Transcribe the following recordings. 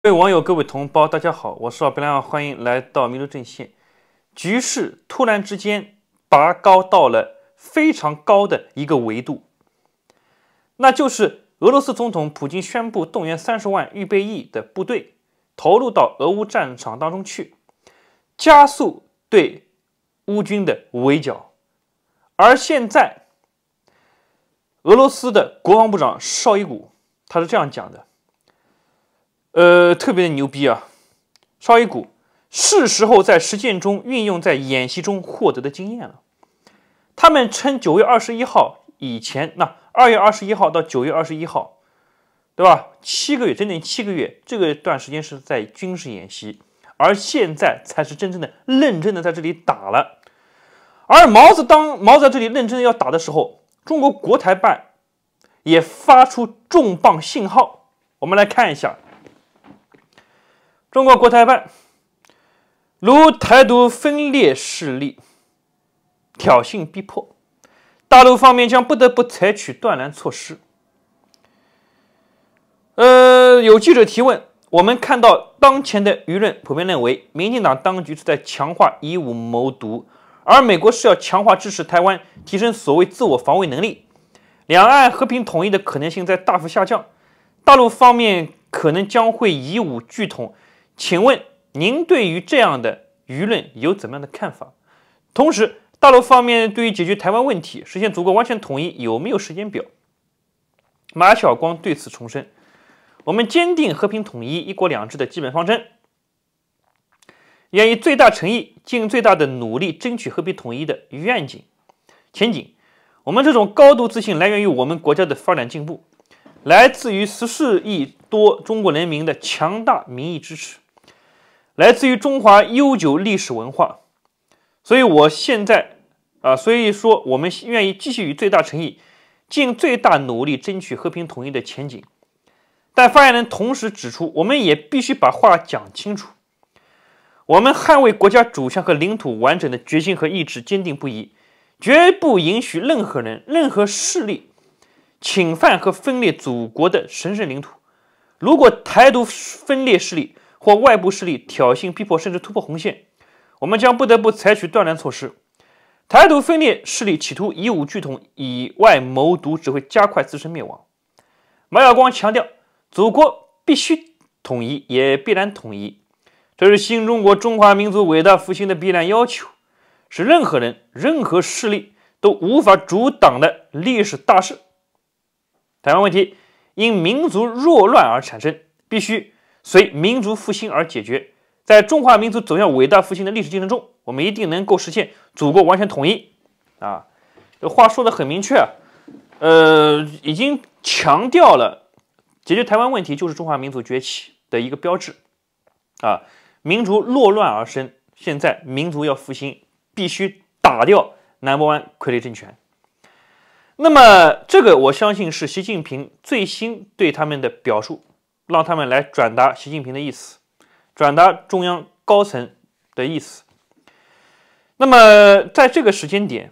各位网友，各位同胞，大家好，我是老白亮，欢迎来到民族阵线。局势突然之间拔高到了非常高的一个维度，那就是俄罗斯总统普京宣布动员三十万预备役的部队投入到俄乌战场当中去，加速对乌军的围剿。而现在，俄罗斯的国防部长绍伊古他是这样讲的。呃，特别的牛逼啊！绍伊古是时候在实践中运用在演习中获得的经验了。他们称，九月二十一号以前，那二月二十一号到九月二十一号，对吧？七个月，整整七个月，这个段时间是在军事演习，而现在才是真正的、认真的在这里打了。而毛子当毛在这里认真的要打的时候，中国国台办也发出重磅信号。我们来看一下。中国国台办如台独分裂势力挑衅逼迫，大陆方面将不得不采取断然措施。呃，有记者提问，我们看到当前的舆论普遍认为，民进党当局是在强化以武谋独，而美国是要强化支持台湾，提升所谓自我防卫能力，两岸和平统一的可能性在大幅下降，大陆方面可能将会以武拒统。请问您对于这样的舆论有怎么样的看法？同时，大陆方面对于解决台湾问题、实现祖国完全统一有没有时间表？马晓光对此重申：我们坚定和平统一、一国两制的基本方针，愿以最大诚意、尽最大的努力，争取和平统一的愿景、前景。我们这种高度自信，来源于我们国家的发展进步，来自于十四亿多中国人民的强大民意支持。来自于中华悠久历史文化，所以我现在啊，所以说我们愿意继续以最大诚意，尽最大努力争取和平统一的前景。但发言人同时指出，我们也必须把话讲清楚，我们捍卫国家主权和领土完整的决心和意志坚定不移，绝不允许任何人、任何势力侵犯和分裂祖国的神圣领土。如果台独分裂势力，或外部势力挑衅、逼迫，甚至突破红线，我们将不得不采取断然措施。台独分裂势力企图以武拒统、以外谋独，只会加快自身灭亡。马晓光强调，祖国必须统一，也必然统一，这是新中国、中华民族伟大复兴的必然要求，是任何人、任何势力都无法阻挡的历史大势。台湾问题因民族弱乱而产生，必须。随民族复兴而解决，在中华民族走向伟大复兴的历史进程中，我们一定能够实现祖国完全统一。啊，这话说的很明确，呃，已经强调了，解决台湾问题就是中华民族崛起的一个标志。啊，民族落乱而生，现在民族要复兴，必须打掉南博湾傀儡政权。那么，这个我相信是习近平最新对他们的表述。让他们来转达习近平的意思，转达中央高层的意思。那么在这个时间点，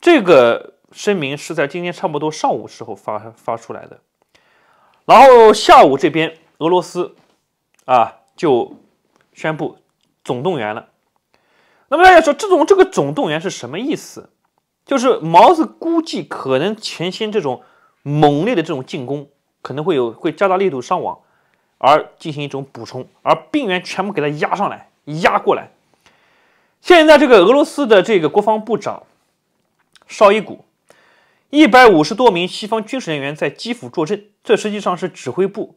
这个声明是在今天差不多上午时候发发出来的，然后下午这边俄罗斯啊就宣布总动员了。那么大家说这种这个总动员是什么意思？就是毛子估计可能前些这种猛烈的这种进攻可能会有会加大力度上网。而进行一种补充，而兵员全部给它压上来、压过来。现在这个俄罗斯的这个国防部长绍伊古，一百五十多名西方军事人员在基辅坐镇，这实际上是指挥部。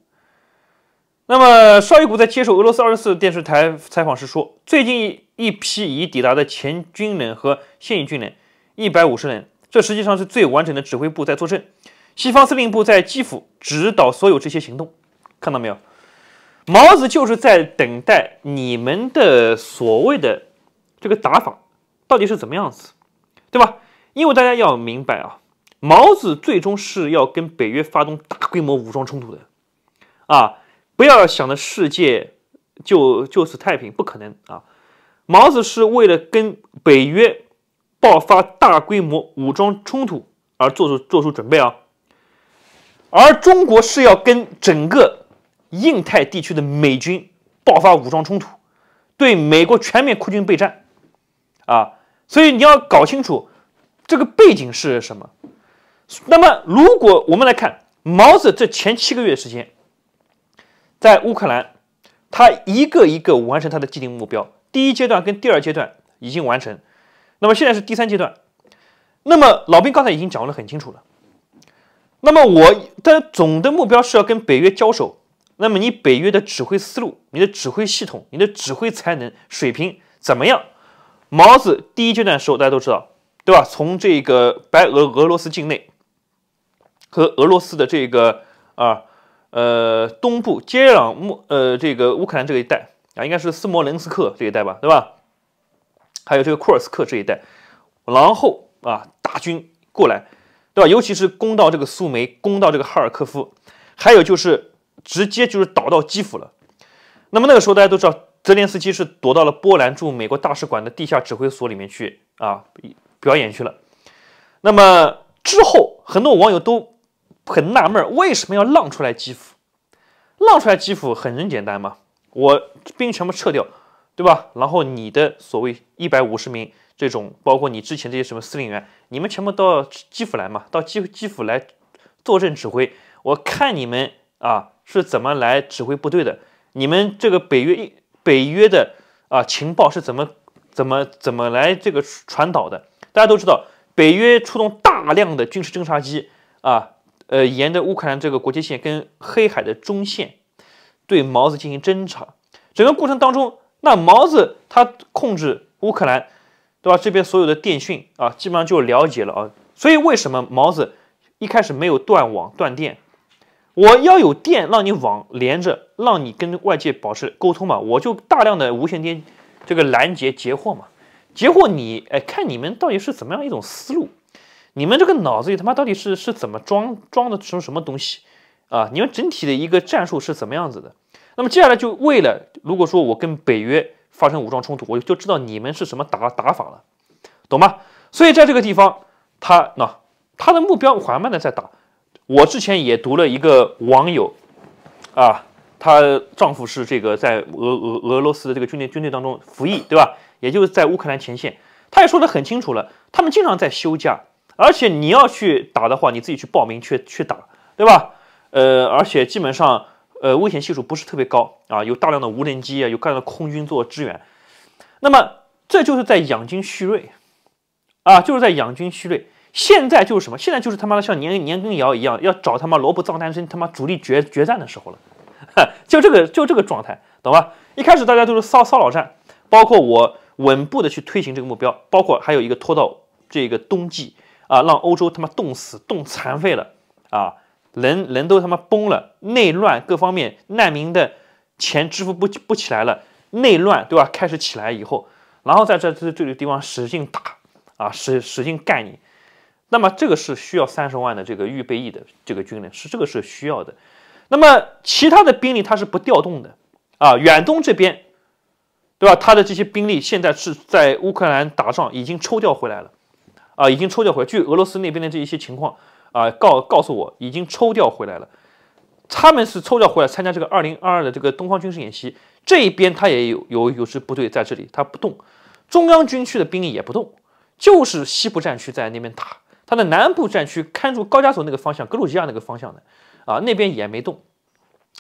那么绍伊古在接受俄罗斯二十四电视台采访时说，最近一批已抵达的前军人和现役军人一百五十人，这实际上是最完整的指挥部在坐镇。西方司令部在基辅指导所有这些行动，看到没有？毛子就是在等待你们的所谓的这个打法到底是怎么样子，对吧？因为大家要明白啊，毛子最终是要跟北约发动大规模武装冲突的啊！不要想着世界就就此太平，不可能啊！毛子是为了跟北约爆发大规模武装冲突而做出做出准备啊，而中国是要跟整个。印太地区的美军爆发武装冲突，对美国全面扩军备战啊！所以你要搞清楚这个背景是什么。那么，如果我们来看，毛子这前七个月时间，在乌克兰，他一个一个完成他的既定目标，第一阶段跟第二阶段已经完成，那么现在是第三阶段。那么老兵刚才已经讲的很清楚了。那么我的总的目标是要跟北约交手。那么你北约的指挥思路、你的指挥系统、你的指挥才能水平怎么样？毛子第一阶段时候大家都知道，对吧？从这个白俄俄罗斯境内和俄罗斯的这个啊呃东部接壤莫呃这个乌克兰这一带啊，应该是斯摩棱斯克这一带吧，对吧？还有这个库尔斯克这一带，然后啊大军过来，对吧？尤其是攻到这个苏梅，攻到这个哈尔科夫，还有就是。直接就是倒到基辅了。那么那个时候，大家都知道泽连斯基是躲到了波兰驻美国大使馆的地下指挥所里面去啊，表演去了。那么之后，很多网友都很纳闷，为什么要浪出来基辅？浪出来基辅很很简单嘛，我兵全部撤掉，对吧？然后你的所谓一百五十名这种，包括你之前这些什么司令员，你们全部到基辅来嘛，到基基辅来坐镇指挥，我看你们啊。是怎么来指挥部队的？你们这个北约北约的啊情报是怎么怎么怎么来这个传导的？大家都知道，北约出动大量的军事侦察机啊，呃，沿着乌克兰这个国界线跟黑海的中线，对毛子进行侦查。整个过程当中，那毛子他控制乌克兰，对吧？这边所有的电讯啊，基本上就了解了啊。所以为什么毛子一开始没有断网断电？我要有电，让你网连着，让你跟外界保持沟通嘛，我就大量的无线电这个拦截截获嘛，截获你，哎，看你们到底是怎么样一种思路，你们这个脑子里他妈到底是是怎么装装的什什么东西啊？你们整体的一个战术是怎么样子的？那么接下来就为了，如果说我跟北约发生武装冲突，我就知道你们是什么打打法了，懂吗？所以在这个地方，他那他的目标缓慢的在打。我之前也读了一个网友，啊，她丈夫是这个在俄俄俄罗斯的这个军队军队当中服役，对吧？也就是在乌克兰前线，她也说得很清楚了，他们经常在休假，而且你要去打的话，你自己去报名去去打，对吧？呃，而且基本上，呃，危险系数不是特别高啊，有大量的无人机啊，有各的空军做支援，那么这就是在养精蓄锐，啊，就是在养精蓄锐。现在就是什么？现在就是他妈的像年年羹尧一样，要找他妈萝卜藏丹参，他妈主力决决战的时候了，就这个就这个状态，懂吧？一开始大家都是骚骚扰战，包括我稳步的去推行这个目标，包括还有一个拖到这个冬季啊，让欧洲他妈冻死冻残废了啊，人人都他妈崩了，内乱各方面难民的钱支付不不起来了，内乱对吧？开始起来以后，然后在这这这个地方使劲打啊，使使劲干你。那么这个是需要三十万的这个预备役的这个军人，是这个是需要的。那么其他的兵力它是不调动的啊。远东这边，对吧？他的这些兵力现在是在乌克兰打仗，已经抽调回来了啊，已经抽调回。来。据俄罗斯那边的这一些情况啊，告告诉我已经抽调回来了。他们是抽调回来参加这个二零二二的这个东方军事演习。这一边他也有有有支部队在这里，他不动。中央军区的兵力也不动，就是西部战区在那边打。他的南部战区看住高加索那个方向，格鲁吉亚那个方向的，啊，那边也没动，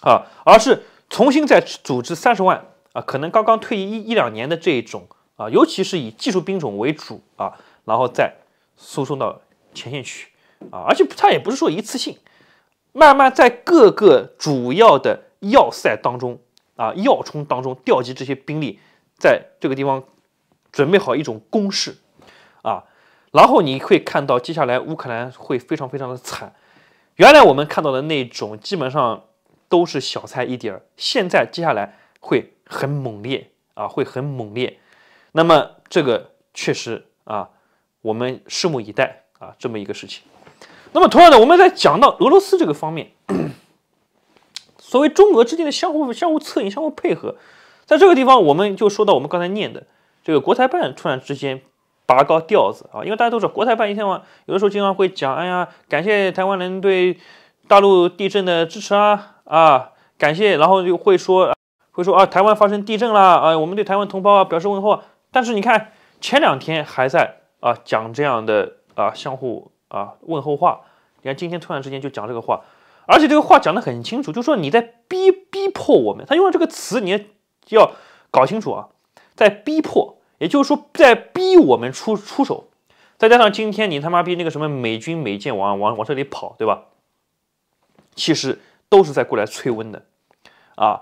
啊，而是重新再组织三十万，啊，可能刚刚退役一一两年的这一种，啊，尤其是以技术兵种为主，啊，然后再输送到前线去，啊，而且他也不是说一次性，慢慢在各个主要的要塞当中，啊，要冲当中调集这些兵力，在这个地方准备好一种攻势。然后你会看到，接下来乌克兰会非常非常的惨。原来我们看到的那种基本上都是小菜一碟，现在接下来会很猛烈啊，会很猛烈。那么这个确实啊，我们拭目以待啊，这么一个事情。那么同样的，我们在讲到俄罗斯这个方面，所谓中俄之间的相互相互策应、相互配合，在这个地方我们就说到我们刚才念的这个国台办突然之间。拔高调子啊，因为大家都知道国台办，一天晚有的时候经常会讲，哎呀，感谢台湾人对大陆地震的支持啊啊，感谢，然后就会说会说啊，台湾发生地震了啊，我们对台湾同胞表示问候。但是你看前两天还在啊讲这样的啊相互啊问候话，你看今天突然之间就讲这个话，而且这个话讲的很清楚，就说你在逼逼迫我们，他用了这个词，你要搞清楚啊，在逼迫。也就是说，在逼我们出出手，再加上今天你他妈逼那个什么美军美舰往往往这里跑，对吧？其实都是在过来催温的，啊。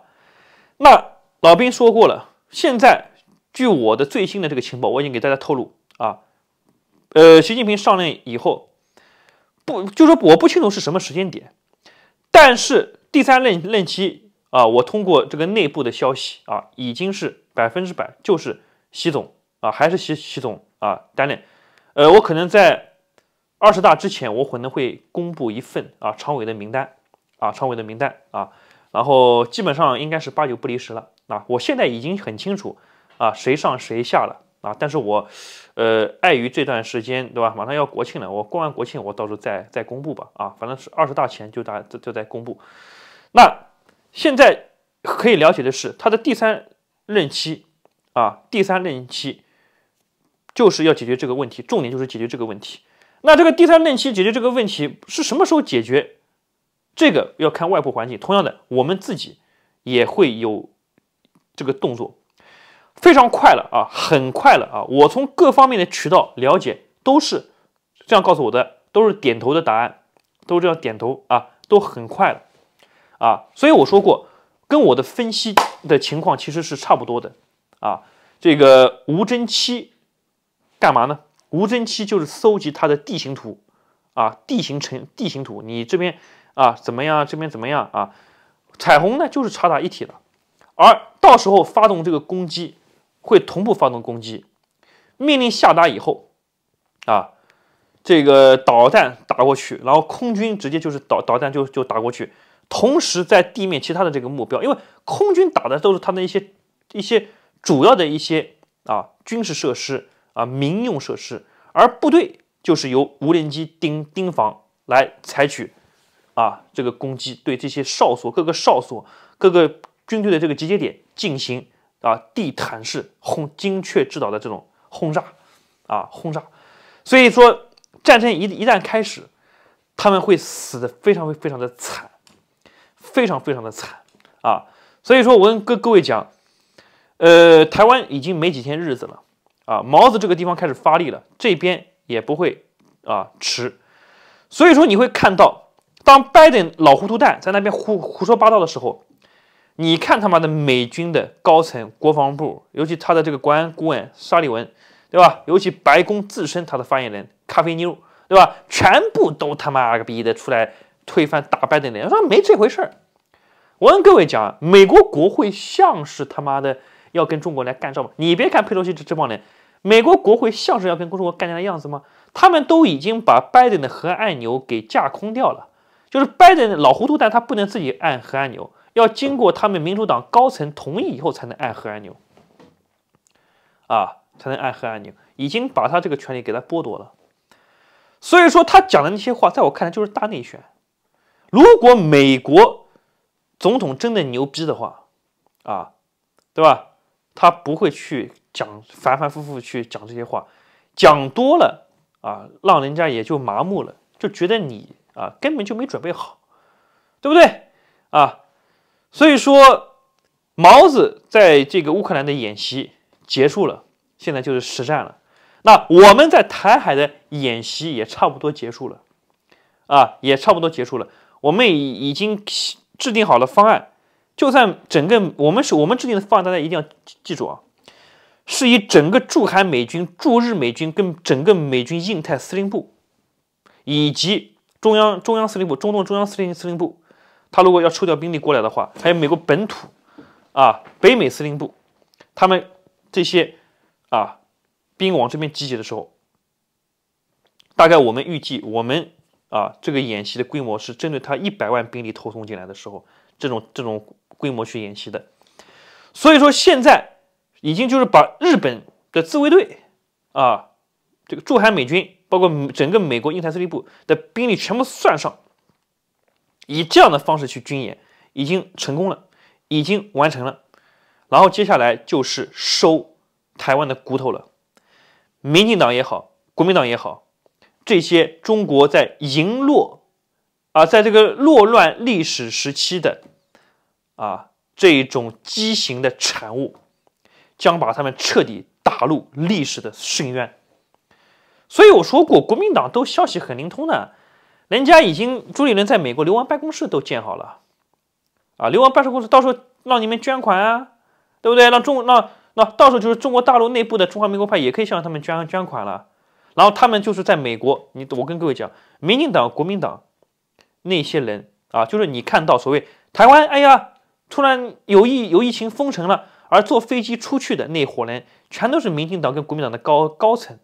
那老兵说过了，现在据我的最新的这个情报，我已经给大家透露啊，呃，习近平上任以后，不就说我不清楚是什么时间点，但是第三任任期啊，我通过这个内部的消息啊，已经是百分之百就是。习总啊，还是习习总啊担任，呃，我可能在二十大之前，我可能会公布一份啊常委的名单，啊常委的名单啊，然后基本上应该是八九不离十了啊。我现在已经很清楚啊谁上谁下了啊，但是我，呃，碍于这段时间对吧，马上要国庆了，我过完国庆我到时候再再公布吧啊，反正是二十大前就大就就在公布。那现在可以了解的是，他的第三任期。啊，第三任期就是要解决这个问题，重点就是解决这个问题。那这个第三任期解决这个问题是什么时候解决？这个要看外部环境。同样的，我们自己也会有这个动作，非常快了啊，很快了啊！我从各方面的渠道了解，都是这样告诉我的，都是点头的答案，都是这样点头啊，都很快了啊。所以我说过，跟我的分析的情况其实是差不多的。啊，这个无侦七干嘛呢？无侦七就是搜集它的地形图，啊，地形成地形图，你这边啊怎么样？这边怎么样啊？彩虹呢就是插打一体的，而到时候发动这个攻击，会同步发动攻击。命令下达以后，啊，这个导弹打过去，然后空军直接就是导导弹就就打过去，同时在地面其他的这个目标，因为空军打的都是他的一些一些。主要的一些啊军事设施啊民用设施，而部队就是由无人机盯盯防来采取啊这个攻击，对这些哨所、各个哨所、各个军队的这个集结点进行啊地毯式轰、精确制导的这种轰炸啊轰炸。所以说，战争一一旦开始，他们会死的非常非常的惨，非常非常的惨啊。所以说，我跟各各位讲。呃，台湾已经没几天日子了，啊，毛子这个地方开始发力了，这边也不会啊迟，所以说你会看到，当拜登老糊涂蛋在那边胡胡说八道的时候，你看他妈的美军的高层，国防部，尤其他的这个国安顾问沙利文，对吧？尤其白宫自身他的发言人咖啡妞，对吧？全部都他妈个逼的出来推翻打拜登的人，说没这回事儿。我跟各位讲，美国国会像是他妈的。要跟中国来干仗吗？你别看佩洛西这这帮人，美国国会像是要跟中国干架的样子吗？他们都已经把拜登的核按钮给架空掉了，就是拜登老糊涂，但他不能自己按核按钮，要经过他们民主党高层同意以后才能按核按钮，啊，才能按核按钮，已经把他这个权利给他剥夺了。所以说他讲的那些话，在我看来就是大内宣。如果美国总统真的牛逼的话，啊，对吧？他不会去讲，反反复复去讲这些话，讲多了啊，让人家也就麻木了，就觉得你啊根本就没准备好，对不对啊？所以说，毛子在这个乌克兰的演习结束了，现在就是实战了。那我们在台海的演习也差不多结束了，啊，也差不多结束了。我们已已经制定好了方案。就算整个我们是我们制定的方案，大家一定要记住啊，是以整个驻韩美军、驻日美军跟整个美军印太司令部，以及中央中央司令部、中东中央司令司令部，他如果要抽调兵力过来的话，还有美国本土啊、北美司令部，他们这些啊兵往这边集结的时候，大概我们预计，我们啊这个演习的规模是针对他一百万兵力投送进来的时候。这种这种规模去演习的，所以说现在已经就是把日本的自卫队啊，这个驻韩美军，包括整个美国印台司令部的兵力全部算上，以这样的方式去军演，已经成功了，已经完成了，然后接下来就是收台湾的骨头了，民进党也好，国民党也好，这些中国在赢落。啊，在这个落乱历史时期的啊，这种畸形的产物，将把他们彻底打入历史的深渊。所以我说过，国民党都消息很灵通的，人家已经朱立伦在美国流亡办公室都建好了啊，流亡办事室到时候让你们捐款啊，对不对？让中让那到时候就是中国大陆内部的中华民国派也可以向他们捐捐款了，然后他们就是在美国。你我跟各位讲，民进党、国民党。那些人啊，就是你看到所谓台湾，哎呀，突然有疫有疫情封城了，而坐飞机出去的那伙人，全都是民进党跟国民党的高高层，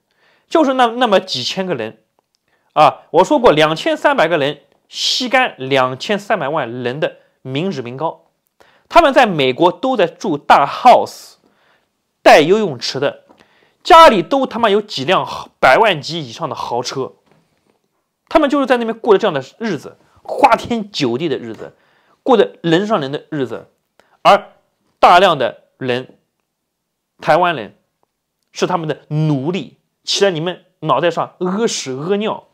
就是那那么几千个人啊。我说过，两千三百个人吸干两千三百万人的民脂民膏，他们在美国都在住大 house，带游泳池的，家里都他妈有几辆百万级以上的豪车，他们就是在那边过着这样的日子。花天酒地的日子，过着人上人的日子，而大量的人，台湾人是他们的奴隶，骑在你们脑袋上屙屎屙尿。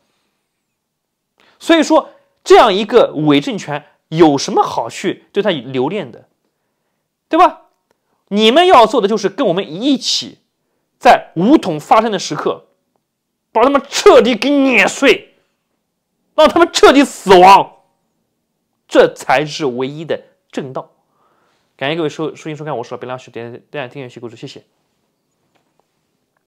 所以说，这样一个伪政权有什么好去对他留恋的，对吧？你们要做的就是跟我们一起，在武统发生的时刻，把他们彻底给碾碎。让他们彻底死亡，这才是唯一的正道。感谢各位收收听收看，我是白亮学点点赞订阅系关注，谢谢。